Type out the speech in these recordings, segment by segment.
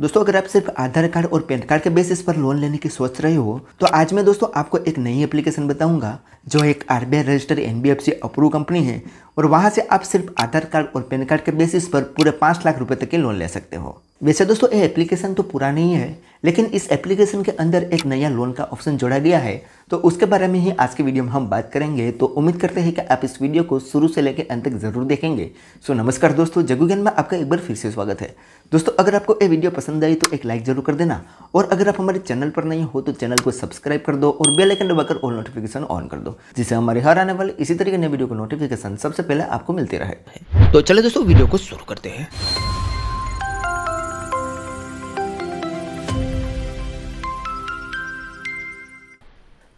दोस्तों अगर आप सिर्फ आधार कार्ड और पैन कार्ड के बेसिस पर लोन लेने की सोच रहे हो तो आज मैं दोस्तों आपको एक नई एप्लीकेशन बताऊंगा जो एक R B I register N B F C approve company है और वहां से आप सिर्फ आधार कार्ड और पैन कार्ड के बेसिस पर पूरे पाँच लाख रुपए तक के लोन ले सकते हो वैसे दोस्तों ये एप्लीकेशन तो पूरा नहीं है लेकिन इस एप्लीकेशन के अंदर एक नया लोन का ऑप्शन जोड़ा गया है तो उसके बारे में ही आज के वीडियो में हम बात करेंगे तो उम्मीद करते हैं कि आप इस वीडियो को शुरू से लेकर अंत तक जरूर देखेंगे सो नमस्कार दोस्तों जगुगन में आपका एक बार फिर से स्वागत है दोस्तों अगर आपको ये वीडियो पसंद आई तो एक लाइक जरूर कर देना और अगर आप हमारे चैनल पर नहीं हो तो चैनल को सब्सक्राइब कर दो और बेलाइकन दबाकर ऑल नोटिफिकेशन ऑन कर दो जिससे हमारे हर आने वाले इसी तरीके नए वीडियो को नोटिफिकेशन सबसे पहले आपको मिलते रहे तो चले दोस्तों वीडियो को शुरू करते हैं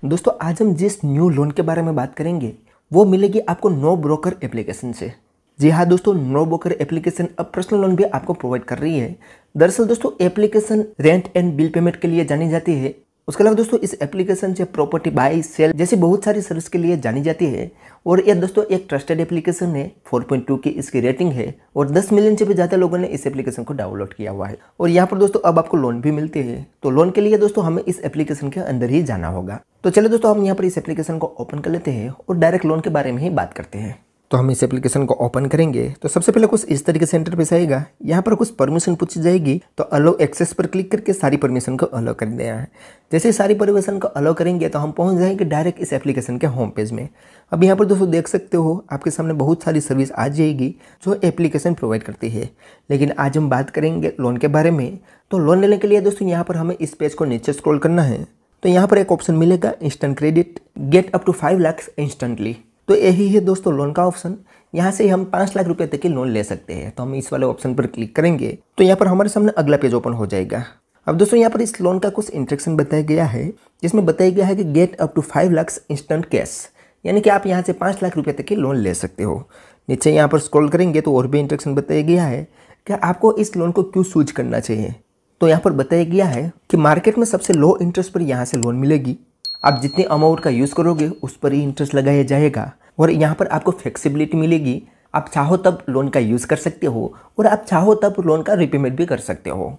दोस्तों आज हम जिस न्यू लोन के बारे में बात करेंगे वो मिलेगी आपको नो ब्रोकर एप्लीकेशन से जी हाँ दोस्तों नो ब्रोकर एप्लीकेशन अब पर्सनल लोन भी आपको प्रोवाइड कर रही है दरअसल दोस्तों application rent and bill payment के लिए जानी जाती है उसके अलावा दोस्तों इस एप्लीकेशन से प्रॉपर्टी बाई सेल जैसी बहुत सारी सर्विस के लिए जानी जाती है और यह दोस्तों एक ट्रस्टेड एप्लीकेशन है 4.2 की इसकी रेटिंग है और 10 मिलियन से भी ज़्यादा लोगों ने इस एप्लीकेशन को डाउनलोड किया हुआ है और यहाँ पर दोस्तों अब आपको लोन भी मिलते हैं तो लोन के लिए दोस्तों हमें इस एप्लीकेशन के अंदर ही जाना होगा तो चले दोस्तों हम यहाँ पर इस एप्लीकेशन को ओपन कर लेते हैं और डायरेक्ट लोन के बारे में ही बात करते हैं तो हम इस एप्लीकेशन को ओपन करेंगे तो सबसे पहले कुछ इस तरीके से पे आएगा यहाँ पर कुछ परमिशन पूछी जाएगी तो अलो एक्सेस पर क्लिक करके सारी परमिशन को अलो कर दिया है जैसे सारी परमिशन को अलो करेंगे तो हम पहुँच जाएंगे डायरेक्ट इस एप्लीकेशन के होम पेज में अब यहाँ पर दोस्तों देख सकते हो आपके सामने बहुत सारी सर्विस आ जाएगी जो एप्लीकेशन प्रोवाइड करती है लेकिन आज हम बात करेंगे लोन के बारे में तो लोन लेने के लिए दोस्तों यहाँ पर हमें इस पेज को नीचे स्क्रोल करना है तो यहाँ पर एक ऑप्शन मिलेगा instant credit get up to five lakhs instantly तो यही है दोस्तों लोन का ऑप्शन यहाँ से हम पाँच लाख रुपए तक के लोन ले सकते हैं तो हम इस वाले ऑप्शन पर क्लिक करेंगे तो यहाँ पर हमारे सामने अगला पेज ओपन हो जाएगा अब दोस्तों यहाँ पर इस लोन का कुछ इंट्रेक्शन बताया गया है जिसमें बताया गया है कि get up to five lakh instant cash यानी कि आप यहाँ से पाँच लाख रुपये तक की लोन ले सकते हो नीचे यहाँ पर स्क्रॉल करेंगे तो और भी इंट्रेक्शन बताया गया है कि आपको इस लोन को क्यों सूच करना चाहिए तो यहाँ पर बताया गया है कि मार्केट में सबसे लो इंटरेस्ट पर यहाँ से लोन मिलेगी आप जितने अमाउंट का यूज़ करोगे उस पर ही इंटरेस्ट लगाया जाएगा और यहाँ पर आपको फ्लेक्सिबिलिटी मिलेगी आप चाहो तब लोन का यूज़ कर सकते हो और आप चाहो तब लोन का रिपेमेंट भी कर सकते हो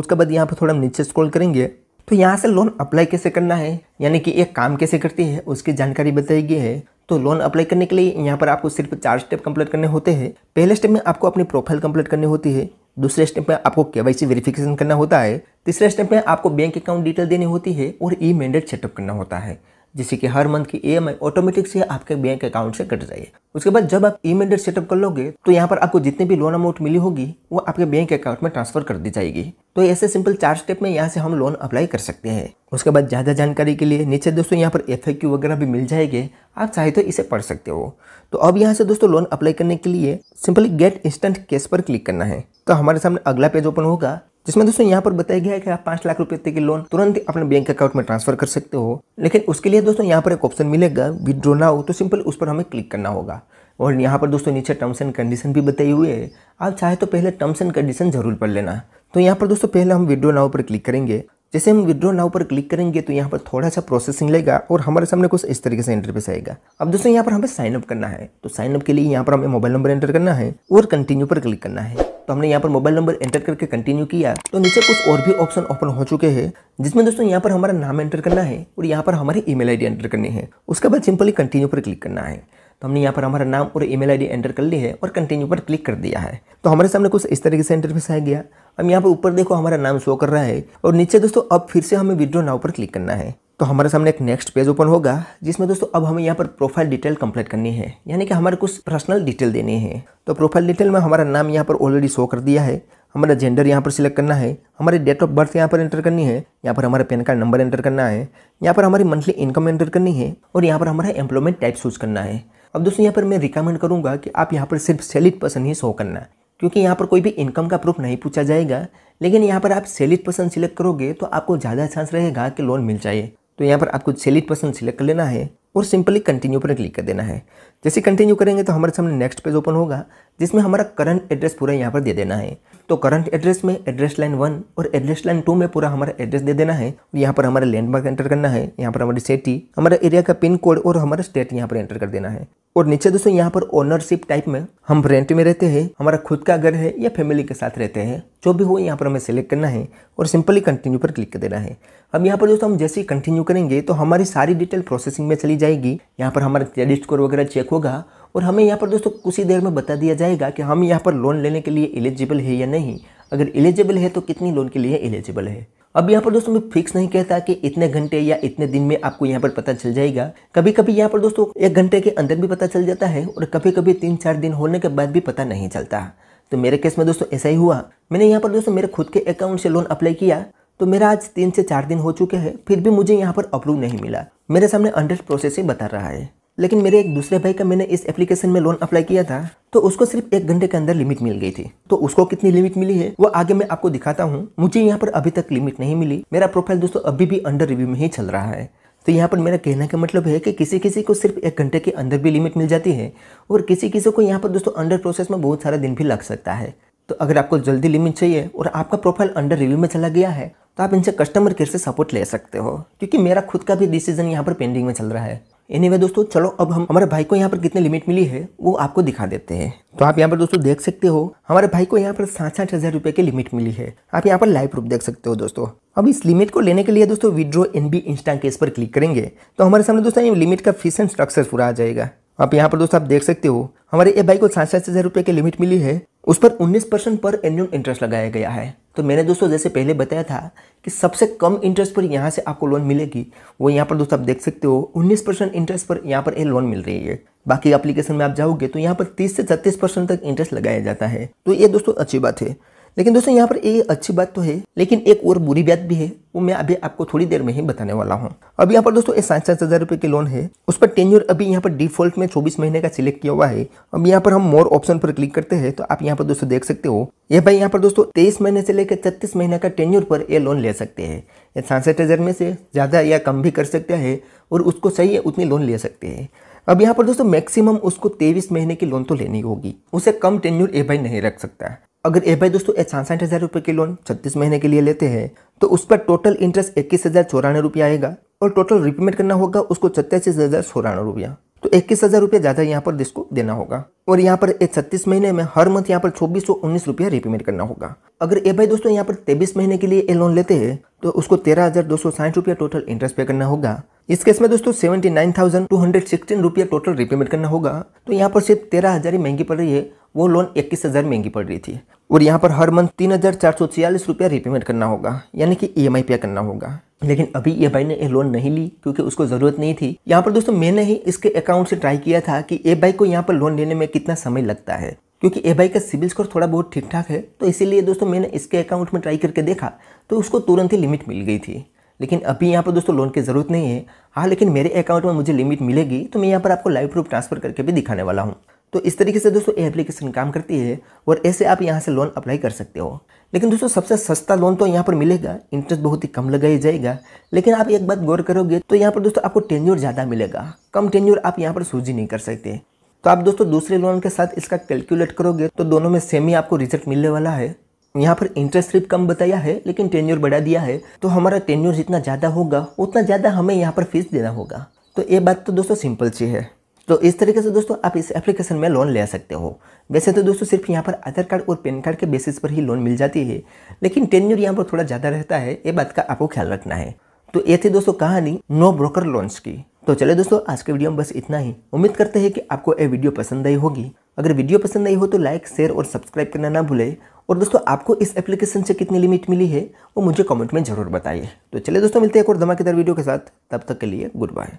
उसके बाद यहाँ पर थोड़ा नीचे स्क्रॉल करेंगे तो यहाँ से लोन अप्लाई कैसे करना है यानी कि एक काम कैसे करती है उसकी जानकारी बताई गई है तो लोन अप्लाई करने के लिए यहाँ पर आपको सिर्फ चार स्टेप कंप्लीट करने होते हैं पहले स्टेप में आपको अपनी प्रोफाइल कंप्लीट करनी होती है दूसरे स्टेप में आपको के वाई वेरिफिकेशन करना होता है तीसरे स्टेप में आपको बैंक अकाउंट डिटेल देनी होती है और ई मैंडेट सेटअप करना होता है जिससे कि हर मंथ की ई ऑटोमेटिक से आपके बैंक अकाउंट से कट जाए उसके बाद जब आप इमीडिएट सेटअप कर लोगे तो यहाँ पर आपको जितनी भी लोन अमाउंट मिली होगी वो आपके बैंक अकाउंट में ट्रांसफर कर दी जाएगी तो ऐसे सिंपल चार स्टेप में यहाँ से हम लोन अप्लाई कर सकते हैं उसके बाद ज़्यादा जानकारी के लिए नीचे दोस्तों यहाँ पर एफ वगैरह भी मिल जाएंगे आप चाहे तो इसे पढ़ सकते हो तो अब यहाँ से दोस्तों लोन अप्लाई करने के लिए सिंपली गेट इंस्टेंट कैश पर क्लिक करना है तो हमारे सामने अगला पेज ओपन होगा जिसमें दोस्तों यहाँ पर बताया गया है कि आप पांच लाख रुपए तक के लोन तुरंत अपने बैंक अकाउंट में ट्रांसफर कर सकते हो लेकिन उसके लिए दोस्तों यहाँ पर एक ऑप्शन मिलेगा विदड्रो नाउ तो सिंपल उस पर हमें क्लिक करना होगा और यहाँ पर दोस्तों नीचे टर्म्स एंड कंडीशन भी बताई हुई है आप चाहे तो पहले टर्म्स एंड कंडीशन जरूर पढ़ लेना तो यहाँ पर दोस्तों पहले हम विड्रो नाव पर क्लिक करेंगे जैसे हम विड्रो नाउ पर क्लिक करेंगे तो यहाँ पर थोड़ा सा प्रोसेसिंग लेगा और हमारे सामने कुछ इस तरीके से इंटरफेस आएगा अब दोस्तों यहाँ पर हमें साइन अप करना है तो साइन अप के लिए यहाँ पर हमें मोबाइल नंबर एंटर करना है और कंटिन्यू पर क्लिक करना है तो हमने यहाँ पर मोबाइल नंबर एंटर करके कंटिन्यू किया तो नीचे कुछ और भी ऑप्शन ओपन हो चुके हैं जिसमें दोस्तों यहाँ पर हमारा नाम एंटर करना है और यहाँ पर हमारी ईमेल आईडी एंटर करनी है उसके बाद सिंपली कंटिन्यू पर क्लिक करना है तो हमने यहाँ पर हमारा नाम और ईमेल आईडी एंटर कर ली है और कंटिन्यू पर क्लिक कर दिया है तो हमारे सामने कुछ इस तरीके से इंटरफेस आ गया हम यहाँ पर ऊपर देखो हमारा नाम शो कर रहा है और नीचे दोस्तों अब फिर से हमें विड्रो नाव पर क्लिक करना है तो हमारे सामने एक नेक्स्ट पेज ओपन होगा जिसमें दोस्तों अब हमें यहाँ पर प्रोफाइल डिटेल कंप्लीट करनी है यानी कि हमारे कुछ पर्सनल डिटेल देनी है तो प्रोफाइल डिटेल में हमारा नाम यहाँ पर ऑलरेडी शो कर दिया है हमारा जेंडर यहाँ पर सिलेक्ट करना है हमारी डेट ऑफ बर्थ यहाँ पर एंटर करनी है यहाँ पर हमारा पैन कार्ड नंबर एंटर करना है यहाँ पर हमारी मंथली इनकम एंटर करनी है और यहाँ पर हमारा एम्प्लॉयमेंट टाइप चूज करना है अब दोस्तों यहाँ पर मैं रिकमेंड करूँगा कि आप यहाँ पर सिर्फ सेलिड पर्सन ही शो करना क्योंकि यहाँ पर कोई भी इनकम का प्रूफ नहीं पूछा जाएगा लेकिन यहाँ पर आप सेलिड पर्सन सिलेक्ट करोगे तो आपको ज़्यादा चांस रहेगा कि लोन मिल जाए तो यहाँ पर आपको सेलिट पर्सन सिलेक्ट कर लेना है और सिंपली कंटिन्यू पर क्लिक कर देना है जैसे कंटिन्यू करेंगे तो हमारे सामने नेक्स्ट पेज ओपन होगा जिसमें हमारा करंट एड्रेस पूरा यहाँ पर दे देना है तो करंट एड्रेस में एड्रेस लाइन वन और एड्रेस लाइन टू में पूरा हमारा एड्रेस दे देना है और यहाँ पर हमारा लैंडमार्क एंटर करना है यहाँ पर हमारी सिटी हमारा एरिया का पिन कोड और हमारा स्टेट यहाँ पर एंटर कर देना है और नीचे दोस्तों यहाँ पर ओनरशिप टाइप में हम रेंट में रहते हैं हमारा खुद का घर है या फैमिली के साथ रहते हैं जो भी हो यहाँ पर हमें सेलेक्ट करना है और सिंपली कंटिन्यू पर क्लिक कर देना है अब यहाँ पर दोस्तों हम जैसे ही कंटिन्यू करेंगे तो हमारी सारी डिटेल प्रोसेसिंग में चली जाएगी यहाँ पर हमारा क्रेडिट स्कोर वगैरह चेक होगा और हमें यहाँ पर दोस्तों कुछ ही देर में बता दिया जाएगा कि हम यहाँ पर लोन लेने के लिए एलिजिबल है या नहीं अगर एलिजिबल है तो कितनी लोन के लिए एलिजिबल है अब यहाँ पर दोस्तों मैं फिक्स नहीं कहता कि इतने घंटे या इतने दिन में आपको यहाँ पर पता चल जाएगा कभी कभी यहाँ पर दोस्तों एक घंटे के अंदर भी पता चल जाता है और कभी कभी तीन चार दिन होने के बाद भी पता नहीं चलता तो मेरे केस में दोस्तों ऐसा ही हुआ मैंने यहाँ पर दोस्तों मेरे खुद के अकाउंट से लोन अप्लाई किया तो मेरा आज तीन से चार दिन हो चुके हैं फिर भी मुझे यहाँ पर अप्रूव नहीं मिला मेरे सामने अंडर प्रोसेसिंग बता रहा है लेकिन मेरे एक दूसरे भाई का मैंने इस एप्लीकेशन में लोन अप्लाई किया था तो उसको सिर्फ एक घंटे के अंदर लिमिट मिल गई थी तो उसको कितनी लिमिट मिली है वो आगे मैं आपको दिखाता हूँ मुझे यहाँ पर अभी तक लिमिट नहीं मिली मेरा प्रोफाइल दोस्तों अभी भी अंडर रिव्यू में ही चल रहा है तो यहाँ पर मेरा कहने का मतलब है कि किसी किसी को सिर्फ एक घंटे के अंदर भी लिमिट मिल जाती है और किसी किसी को यहाँ पर दोस्तों अंडर प्रोसेस में बहुत सारा दिन भी लग सकता है तो अगर आपको जल्दी लिमिट चाहिए और आपका प्रोफाइल अंडर रिव्यू में चला गया है तो आप इनसे कस्टमर केयर से सपोर्ट ले सकते हो क्योंकि मेरा खुद का भी डिसीजन यहाँ पर पेंडिंग में चल रहा है एनी anyway, दोस्तों चलो अब हम हमारे भाई को यहाँ पर कितने लिमिट मिली है वो आपको दिखा देते हैं तो आप यहाँ पर दोस्तों देख सकते हो हमारे भाई को यहाँ पर सात साठ हज़ार रुपये की लिमिट मिली है आप यहाँ पर लाइव प्रूफ देख सकते हो दोस्तों अब इस लिमिट को लेने के लिए दोस्तों withdraw N B insta cash पर क्लिक करेंगे तो हमारे सामने दोस्तों ये लिमिट का फीस एंड स्ट्रक्चर पूरा आ जाएगा आप यहाँ पर दोस्तों आप देख सकते हो हमारे ये भाई को सात सात हज़ार रुपये की लिमिट मिली है उस पर उन्नीस परसेंट पर एन्यूअल इंटरेस्ट लगाया गया है तो मैंने दोस्तों जैसे पहले बताया था कि सबसे कम इंटरेस्ट पर यहाँ से आपको लोन मिलेगी वो यहाँ पर दोस्तों आप देख सकते हो 19 परसेंट इंटरेस्ट पर यहाँ पर ये लोन मिल रही है बाकी एप्लीकेशन में आप जाओगे तो यहाँ पर 30 से 36 परसेंट तक इंटरेस्ट लगाया जाता है तो ये दोस्तों अच्छी बात है लेकिन दोस्तों यहाँ पर एक अच्छी बात तो है लेकिन एक और बुरी बात भी है वो मैं अभी आपको थोड़ी देर में ही बताने वाला हूँ अब यहाँ पर दोस्तों ये सात सात हज़ार रुपये की लोन है उस पर टेन्यूर अभी यहाँ पर डिफॉल्ट में चौबीस महीने का सिलेक्ट किया हुआ है अब यहाँ पर हम मोर ऑप्शन पर क्लिक करते हैं तो आप यहाँ पर दोस्तों देख सकते हो ये भाई यहाँ पर दोस्तों तेईस महीने से लेकर छत्तीस महीने का टेन्यूर पर ये लोन ले सकते हैं ये सात हज़ार में से ज़्यादा या कम भी कर सकते हैं और उसको है उतनी लोन ले सकते हैं अब यहाँ पर दोस्तों मैक्सिमम उसको तेईस महीने की लोन तो लेनी होगी उसे कम टेन्यूर ए भाई नहीं रख सकता अगर ए भाई दोस्तों छाछठ हज़ार रुपये की लोन छत्तीस महीने के लिए लेते हैं तो उस पर टोटल इंटरेस्ट इक्कीस हज़ार चौरानवे रुपया आएगा और टोटल रिपेमेंट करना होगा उसको छत्तीस हज़ार चौरानवे रुपया तो इक्कीस हज़ार रुपया ज़्यादा यहाँ पर इसको देना होगा और यहाँ पर छत्तीस महीने में हर मंथ यहाँ पर चौबीस सौ उन्नीस रुपया रिपेमेंट करना होगा अगर ए भाई दोस्तों यहाँ पर तेईस महीने के लिए ए लोन लेते हैं तो उसको तेरह हज़ार दो सौ साठ रुपया टोटल इंटरेस्ट पे करना होगा इस केस में दोस्तों seventy nine thousand two hundred sixteen रुपया टोटल रिपेमेंट करना होगा तो यहाँ पर सिर्फ तेरह हज़ार ही महंगी पड़ रही है वो लोन इक्कीस हज़ार महंगी पड़ रही थी और यहाँ पर हर मंथ तीन हज़ार चार सौ छियालीस रुपया रिपेमेंट करना होगा यानी कि ई एम आई पे करना होगा लेकिन अभी ये भाई ने ये लोन नहीं ली क्योंकि उसको ज़रूरत नहीं थी यहाँ पर दोस्तों मैंने ही इसके अकाउंट से ट्राई किया था कि ए भाई को यहाँ पर लोन लेने में कितना समय लगता है क्योंकि ए भाई का सिविल स्कोर थोड़ा बहुत ठीक ठाक है तो इसीलिए दोस्तों मैंने इसके अकाउंट में ट्राई करके देखा तो उसको तुरंत ही लिमिट मिल गई थी लेकिन अभी यहाँ पर दोस्तों लोन की ज़रूरत नहीं है हाँ लेकिन मेरे अकाउंट में मुझे लिमिट मिलेगी तो मैं यहाँ पर आपको लाइव प्रूफ ट्रांसफ़र करके भी दिखाने वाला हूँ तो इस तरीके से दोस्तों ये एप्लीकेशन काम करती है और ऐसे आप यहाँ से लोन अप्लाई कर सकते हो लेकिन दोस्तों सबसे सस्ता लोन तो यहाँ पर मिलेगा इंटरेस्ट बहुत ही कम लगाया जाएगा लेकिन आप एक बात गौर करोगे तो यहाँ पर दोस्तों आपको टेन्यूर ज़्यादा मिलेगा कम टेन्यूर आप यहाँ पर सूझी नहीं कर सकते तो आप दोस्तों दूसरे लोन के साथ इसका कैलकुलेट करोगे तो दोनों में सेम ही आपको रिजल्ट मिलने वाला है यहाँ पर इंटरेस्ट रेट कम बताया है लेकिन टेन्यूर बढ़ा दिया है तो हमारा टेन्यूर जितना ज़्यादा होगा उतना ज़्यादा हमें यहाँ पर फीस देना होगा तो ये बात तो दोस्तों सिंपल सी है तो इस तरीके से दोस्तों आप इस एप्लीकेशन में लोन ले सकते हो वैसे तो दोस्तों सिर्फ यहाँ पर आधार कार्ड और पैन कार्ड के बेसिस पर ही लोन मिल जाती है लेकिन टेन्यूर यहाँ पर थोड़ा ज़्यादा रहता है ये बात का आपको ख्याल रखना है तो ये थी दोस्तों कहानी नो ब्रोकर लोन्स की तो चले दोस्तों आज के वीडियो में बस इतना ही उम्मीद करते हैं कि आपको ये वीडियो पसंद आई होगी अगर वीडियो पसंद आई हो तो लाइक शेयर और सब्सक्राइब करना ना भूले और दोस्तों आपको इस एप्लीकेशन से कितनी लिमिट मिली है वो मुझे कमेंट में ज़रूर बताइए तो चलिए दोस्तों मिलते हैं एक और धमाकेदार वीडियो के साथ तब तक के लिए गुड बाय